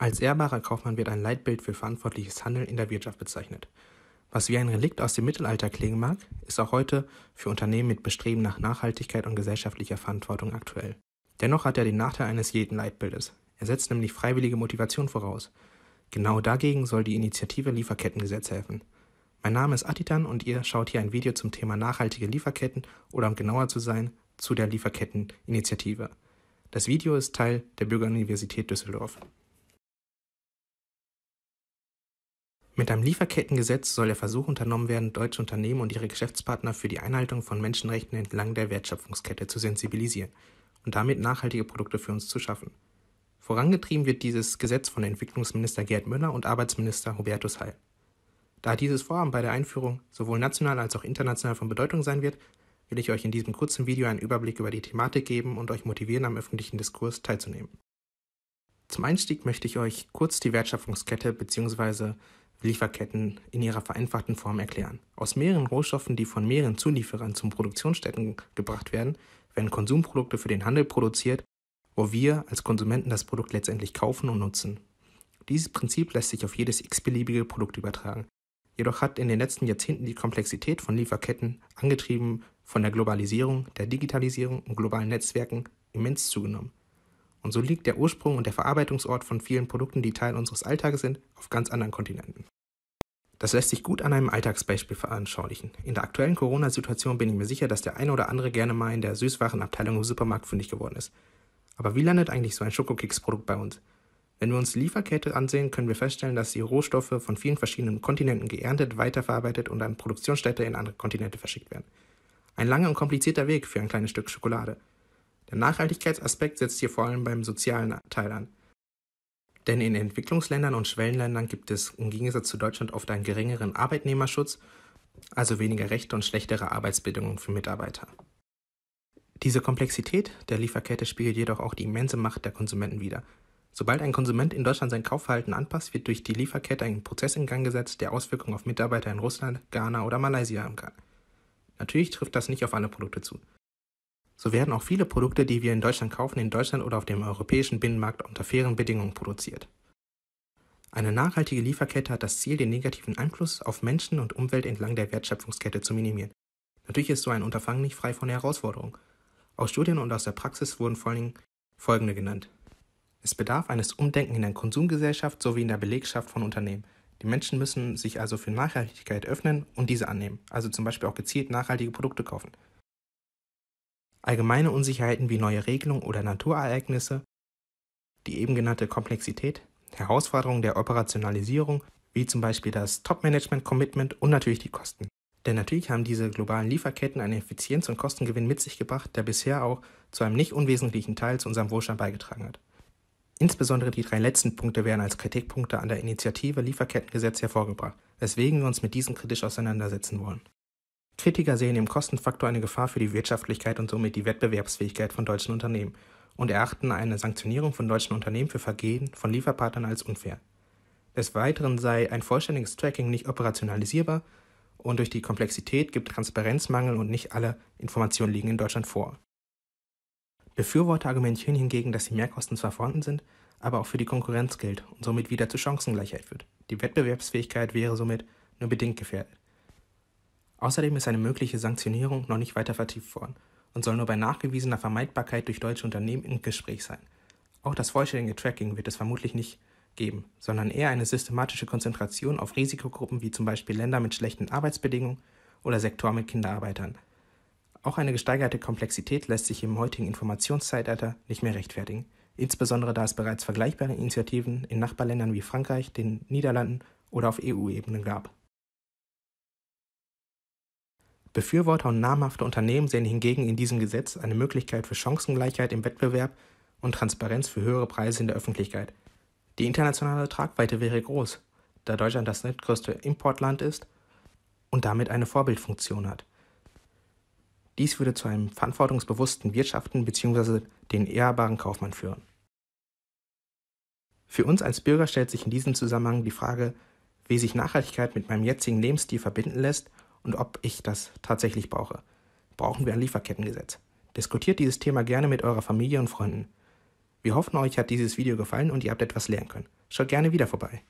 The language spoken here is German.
Als ehrbarer Kaufmann wird ein Leitbild für verantwortliches Handeln in der Wirtschaft bezeichnet. Was wie ein Relikt aus dem Mittelalter klingen mag, ist auch heute für Unternehmen mit Bestreben nach Nachhaltigkeit und gesellschaftlicher Verantwortung aktuell. Dennoch hat er den Nachteil eines jeden Leitbildes. Er setzt nämlich freiwillige Motivation voraus. Genau dagegen soll die Initiative Lieferkettengesetz helfen. Mein Name ist Atitan und ihr schaut hier ein Video zum Thema nachhaltige Lieferketten oder um genauer zu sein, zu der Lieferketteninitiative. Das Video ist Teil der Bürgeruniversität Düsseldorf. Mit einem Lieferkettengesetz soll der Versuch unternommen werden, deutsche Unternehmen und ihre Geschäftspartner für die Einhaltung von Menschenrechten entlang der Wertschöpfungskette zu sensibilisieren und damit nachhaltige Produkte für uns zu schaffen. Vorangetrieben wird dieses Gesetz von Entwicklungsminister Gerd Müller und Arbeitsminister Hubertus Heil. Da dieses Vorhaben bei der Einführung sowohl national als auch international von Bedeutung sein wird, will ich euch in diesem kurzen Video einen Überblick über die Thematik geben und euch motivieren, am öffentlichen Diskurs teilzunehmen. Zum Einstieg möchte ich euch kurz die Wertschöpfungskette bzw Lieferketten in ihrer vereinfachten Form erklären. Aus mehreren Rohstoffen, die von mehreren Zulieferern zum Produktionsstätten gebracht werden, werden Konsumprodukte für den Handel produziert, wo wir als Konsumenten das Produkt letztendlich kaufen und nutzen. Dieses Prinzip lässt sich auf jedes x-beliebige Produkt übertragen. Jedoch hat in den letzten Jahrzehnten die Komplexität von Lieferketten, angetrieben von der Globalisierung, der Digitalisierung und globalen Netzwerken, immens zugenommen. Und so liegt der Ursprung und der Verarbeitungsort von vielen Produkten, die Teil unseres Alltages sind, auf ganz anderen Kontinenten. Das lässt sich gut an einem Alltagsbeispiel veranschaulichen. In der aktuellen Corona-Situation bin ich mir sicher, dass der eine oder andere gerne mal in der Süßwarenabteilung im Supermarkt fündig geworden ist. Aber wie landet eigentlich so ein Schokokeks-Produkt bei uns? Wenn wir uns die Lieferkette ansehen, können wir feststellen, dass die Rohstoffe von vielen verschiedenen Kontinenten geerntet, weiterverarbeitet und an Produktionsstätte in andere Kontinente verschickt werden. Ein langer und komplizierter Weg für ein kleines Stück Schokolade – der Nachhaltigkeitsaspekt setzt hier vor allem beim sozialen Teil an. Denn in Entwicklungsländern und Schwellenländern gibt es im Gegensatz zu Deutschland oft einen geringeren Arbeitnehmerschutz, also weniger Rechte und schlechtere Arbeitsbedingungen für Mitarbeiter. Diese Komplexität der Lieferkette spiegelt jedoch auch die immense Macht der Konsumenten wider. Sobald ein Konsument in Deutschland sein Kaufverhalten anpasst, wird durch die Lieferkette ein Prozess in Gang gesetzt, der Auswirkungen auf Mitarbeiter in Russland, Ghana oder Malaysia haben kann. Natürlich trifft das nicht auf alle Produkte zu. So werden auch viele Produkte, die wir in Deutschland kaufen, in Deutschland oder auf dem europäischen Binnenmarkt unter fairen Bedingungen produziert. Eine nachhaltige Lieferkette hat das Ziel, den negativen Einfluss auf Menschen und Umwelt entlang der Wertschöpfungskette zu minimieren. Natürlich ist so ein Unterfangen nicht frei von Herausforderungen. Aus Studien und aus der Praxis wurden vor allem folgende genannt. Es bedarf eines Umdenkens in der Konsumgesellschaft sowie in der Belegschaft von Unternehmen. Die Menschen müssen sich also für Nachhaltigkeit öffnen und diese annehmen, also zum Beispiel auch gezielt nachhaltige Produkte kaufen allgemeine Unsicherheiten wie neue Regelungen oder Naturereignisse, die eben genannte Komplexität, Herausforderungen der Operationalisierung, wie zum Beispiel das Top-Management-Commitment und natürlich die Kosten. Denn natürlich haben diese globalen Lieferketten einen Effizienz- und Kostengewinn mit sich gebracht, der bisher auch zu einem nicht unwesentlichen Teil zu unserem Wohlstand beigetragen hat. Insbesondere die drei letzten Punkte werden als Kritikpunkte an der Initiative Lieferkettengesetz hervorgebracht, weswegen wir uns mit diesen kritisch auseinandersetzen wollen. Kritiker sehen im Kostenfaktor eine Gefahr für die Wirtschaftlichkeit und somit die Wettbewerbsfähigkeit von deutschen Unternehmen und erachten eine Sanktionierung von deutschen Unternehmen für Vergehen von Lieferpartnern als unfair. Des Weiteren sei ein vollständiges Tracking nicht operationalisierbar und durch die Komplexität gibt Transparenzmangel und nicht alle Informationen liegen in Deutschland vor. Befürworter argumentieren hingegen, dass die Mehrkosten zwar vorhanden sind, aber auch für die Konkurrenz gilt und somit wieder zu Chancengleichheit führt. Die Wettbewerbsfähigkeit wäre somit nur bedingt gefährdet. Außerdem ist eine mögliche Sanktionierung noch nicht weiter vertieft worden und soll nur bei nachgewiesener Vermeidbarkeit durch deutsche Unternehmen im Gespräch sein. Auch das vollständige Tracking wird es vermutlich nicht geben, sondern eher eine systematische Konzentration auf Risikogruppen wie zum Beispiel Länder mit schlechten Arbeitsbedingungen oder Sektoren mit Kinderarbeitern. Auch eine gesteigerte Komplexität lässt sich im heutigen Informationszeitalter nicht mehr rechtfertigen, insbesondere da es bereits vergleichbare Initiativen in Nachbarländern wie Frankreich, den Niederlanden oder auf EU-Ebene gab. Befürworter und namhafte Unternehmen sehen hingegen in diesem Gesetz eine Möglichkeit für Chancengleichheit im Wettbewerb und Transparenz für höhere Preise in der Öffentlichkeit. Die internationale Tragweite wäre groß, da Deutschland das drittgrößte Importland ist und damit eine Vorbildfunktion hat. Dies würde zu einem verantwortungsbewussten Wirtschaften bzw. den ehrbaren Kaufmann führen. Für uns als Bürger stellt sich in diesem Zusammenhang die Frage, wie sich Nachhaltigkeit mit meinem jetzigen Lebensstil verbinden lässt und ob ich das tatsächlich brauche. Brauchen wir ein Lieferkettengesetz? Diskutiert dieses Thema gerne mit eurer Familie und Freunden. Wir hoffen, euch hat dieses Video gefallen und ihr habt etwas lernen können. Schaut gerne wieder vorbei.